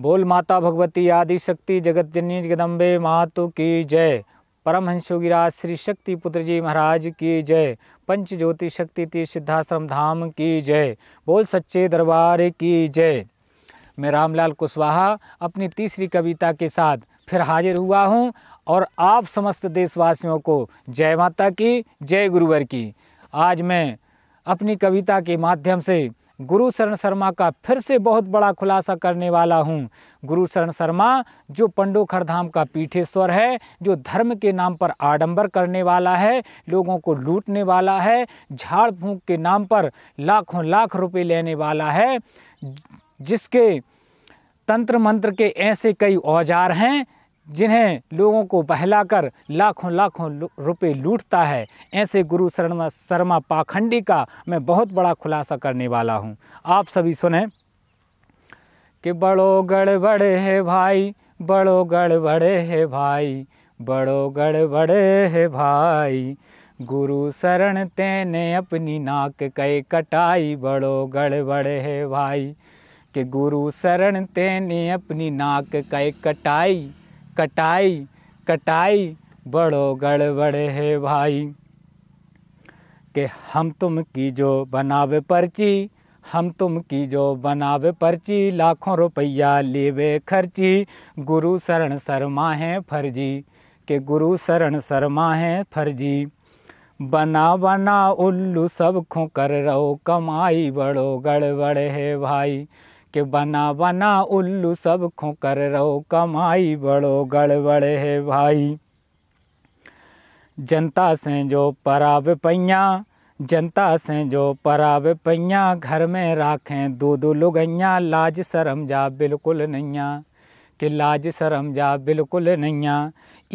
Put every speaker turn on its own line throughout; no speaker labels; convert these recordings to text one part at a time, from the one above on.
बोल माता भगवती आदि शक्ति जगत जननी जगदम्बे मातु की जय परमहंस गिराज श्री शक्ति पुत्र जी महाराज की जय पंच ज्योति शक्ति तीर्थ सिद्धाश्रम धाम की जय बोल सच्चे दरबार की जय मैं रामलाल कुशवाहा अपनी तीसरी कविता के साथ फिर हाजिर हुआ हूँ और आप समस्त देशवासियों को जय माता की जय गुरुवर की आज मैं अपनी कविता के माध्यम से गुरु शरण शर्मा का फिर से बहुत बड़ा खुलासा करने वाला हूँ गुरु शरण शर्मा जो पंडोखर धाम का पीठेश्वर है जो धर्म के नाम पर आडंबर करने वाला है लोगों को लूटने वाला है झाड़ फूँक के नाम पर लाखों लाख रुपए लेने वाला है जिसके तंत्र मंत्र के ऐसे कई औजार हैं जिन्हें लोगों को बहलाकर लाखों लाखों रुपए लूटता है ऐसे गुरु शर्मा शर्मा पाखंडी का मैं बहुत बड़ा खुलासा करने वाला हूँ आप सभी सुने कि बड़ो गड़बड़ है भाई बड़ो गड़बड़ है भाई बड़ो गड़बड़ है भाई गुरु शरण तेने अपनी नाक कई कटाई बड़ो गड़बड़ है भाई कि गुरु शरण तेने अपनी नाक कई कटाई कटाई कटाई बड़ो गड़बड़ है भाई के हम तुम की जो बनावे पर्ची हम तुम की जो बनावे पर्ची लाखों रुपया लेवे खर्ची गुरु शरण शर्मा है फर्जी के गुरु शरण शर्मा है फर्जी बना बना उल्लू सब खो कर रहो कमाई बड़ो गड़बड़ है भाई के बना बना उल्लू सब खो कर रहो कमाई बड़ो गड़बड़ है भाई जनता से जो पराब पैया जनता से जो पराब पैया घर में राखें दो दो लुगैया लाज शरम जा बिल्कुल नैया कि लाज शरम जा बिल्कुल नैया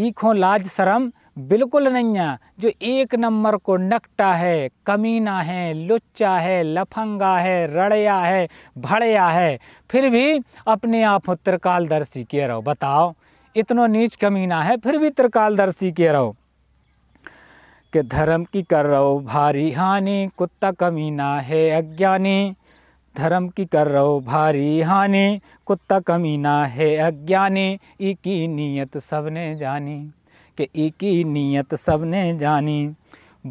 ईखों लाज शरम बिल्कुल नहीं है जो एक नंबर को नकटा है कमीना है लुच्चा है लफंगा है रड़या है भड़िया है फिर भी अपने आप हो त्रिकालदर्शी के रहो बताओ इतनो नीच कमीना है फिर भी त्रिकालदर्शी के रहो कि धर्म की कर रहो भारी हानि कुत्ता कमीना है अज्ञानी धर्म की कर रहो भारी हानि कुत्ता कमीना है अज्ञानी ई की नीयत सबने जानी कि ही नीयत सबने जानी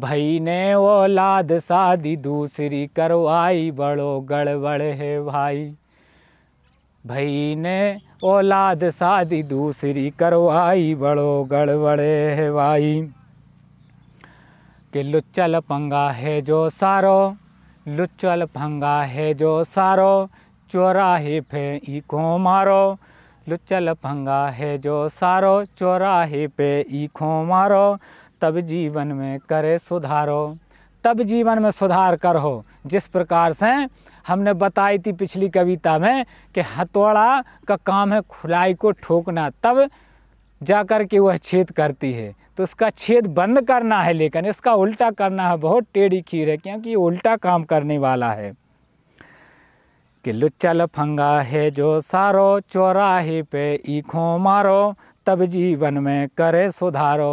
भई ने औलाद शादी दूसरी करवाई बड़ो गड़बड़ है भाई भई ने औलाद शादी दूसरी करवाई बड़ो गड़बड़ है भाई कि लुच्चल पंगा है जो सारो लुच्चल पंगा है जो सारो चोरा ही फे को मारो लुचल फंगा है जो सारो चौराहे पे ईखो मारो तब जीवन में करे सुधारो तब जीवन में सुधार कर हो जिस प्रकार से हमने बताई थी पिछली कविता में कि हथौड़ा का काम है खुलाई को ठोकना तब जा कर के वह छेद करती है तो उसका छेद बंद करना है लेकिन इसका उल्टा करना है बहुत टेढ़ी खीर है क्योंकि उल्टा काम करने वाला है कि लुच्चल फंगा है जो सारो चौराहे पे ईखों मारो तब जीवन में करे सुधारो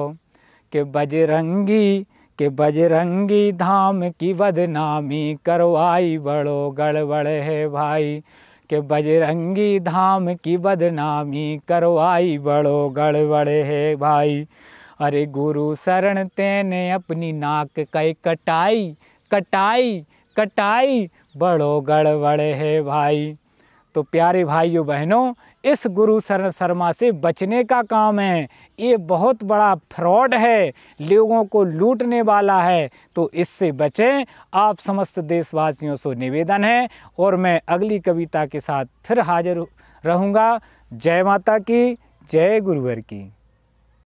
के बजरंगी के बजरंगी धाम की बदनामी करवाई बड़ो गड़बड़ है भाई के बजरंगी धाम की बदनामी करवाई बड़ो गड़बड़ है भाई अरे गुरु शरण तेने अपनी नाक कई कटाई कटाई कटाई बड़ो गड़बड़ है भाई तो प्यारे भाइयों बहनों इस गुरु शरण शर्मा से बचने का काम है ये बहुत बड़ा फ्रॉड है लोगों को लूटने वाला है तो इससे बचें आप समस्त देशवासियों से निवेदन है और मैं अगली कविता के साथ फिर हाजिर रहूँगा जय माता की जय गुरुवर की